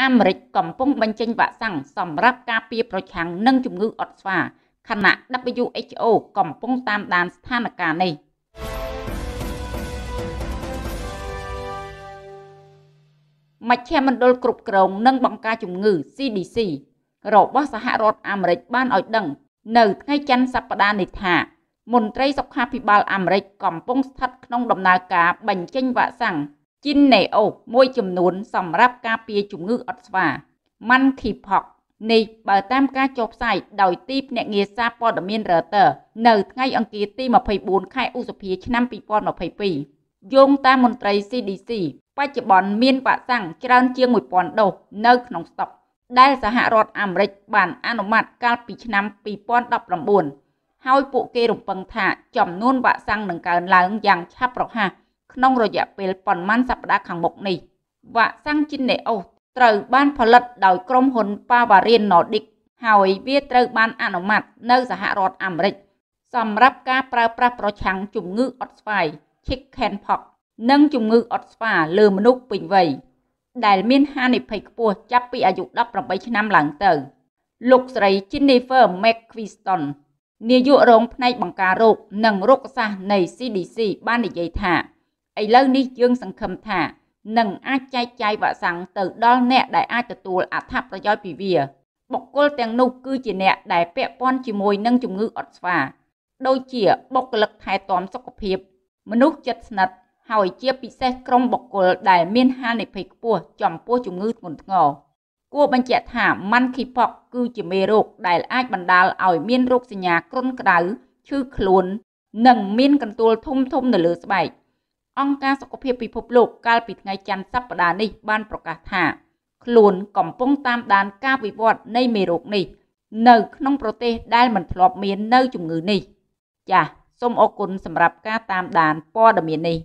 អាមេរិកកំពុងបញ្ចេញវ៉ាក់សាំងសម្រាប់ការពារប្រឆាំងនឹងជំងឺអុតស្វាខណៈ WHO កំពុងតាមដានស្ថានភាពនេះមជ្ឈមណ្ឌលគ្រប់គ្រងនិងបង្ការជំងឺ CDC របស់សហរដ្ឋអាមេរិក បានឲ្យដឹងនៅថ្ងៃច័ន្ទសប្តាហ៍នេះថាមន្ត្រីសុខាភិបាលអាមេរិកកំពុងស្ថិតក្នុងដំណើរការបញ្ចេញវ៉ាក់សាំងជីនណេអូមួយចំនួន សម្រាប់ការពារជំងឺអត់ស្វាម៉ាន់ធីផកនេះបើតាមការចុះផ្សាយដោយទីភ្នាក់ងារសារព័ត៌មាន Reuters នៅថ្ងៃអង្គារទី24ខែឧសភាឆ្នាំ2022យោងតាមមន្ត្រី CDC បច្ចុប្បន្នមានវ៉ាក់សាំងច្រើនជាង1000ដូសនៅក្នុងស្តុកដែលសហរដ្ឋអាមេរិកបានអនុម័តកាលពីឆ្នាំ2019ហើយពួកគេរំពឹងថាចំនួនវ៉ាក់សាំងនឹងកើនឡើងយ៉ាងឆាប់រហ័សក្នុងរយៈពេលប៉ុន្មានសប្តាហ៍ខាងមុខនេះវ៉ាក់សាំងជីនេអូសត្រូវបានផលិតដោយក្រុមហ៊ុន Bavarian Nordic ហើយវាត្រូវបានអនុម័តនៅសហរដ្ឋអាមេរិកសម្រាប់ការប្រើប្រាស់ប្រឆាំងជំងឺអត់ស្វាយ Chickenpox និងជំងឺអត់ស្វាលើមនុស្សពេញវ័យដែលមានហានិភ័យខ្ពស់ចាប់ពីអាយុ18ឆ្នាំឡើងទៅលោកស្រី Jennifer McQuiston នាយករងផ្នែកបង្ការរោគនិងរោគសាស្ត្រនៃ CDC បាននិយាយថាឥឡូវនេះយើងសង្ឃឹមថានឹងអាចចែកចាយវ៉ាក់សាំងទៅដល់អ្នកដែលអាចទទួលអត្ថប្រយោជន៍ពីវាបុគ្គលទាំងនោះ គឺជាអ្នកដែលពាក់ព័ន្ធជាមួយនឹងជំងឺអត់ស្វាដូចជាបុគ្គលិកថែទាំសុខភាពមនុស្សជិតស្និទ្ធហើយជាពិសេសក្រុមបុគ្គលដែលមានហានិភ័យខ្ពស់ចំពោះជំងឺធ្ងន់ធ្ងរគួរបញ្ជាក់ថា Monkeypox គឺជាមេរោគដែលអាចបណ្ដាលឲ្យមានរោគសញ្ញាគ្រុនក្តៅឈឺខ្លួននិងមានកន្ទួលធំធំនៅលើស្បែកអង្គការសុខភាពពិភពលោកកាលពីថ្ងៃច័ន្ទសប្តាហ៍នេះបានប្រកាសថាខ្លួនកំពុងតាមដានការវិវត្តនៃមេរោគនេះ នៅក្នុងប្រទេសដែលមិនធ្លាប់មាននៅជំងឺនេះ ចាសសូមអរគុណសម្រាប់ការតាមដានព័ត៌មាននេះ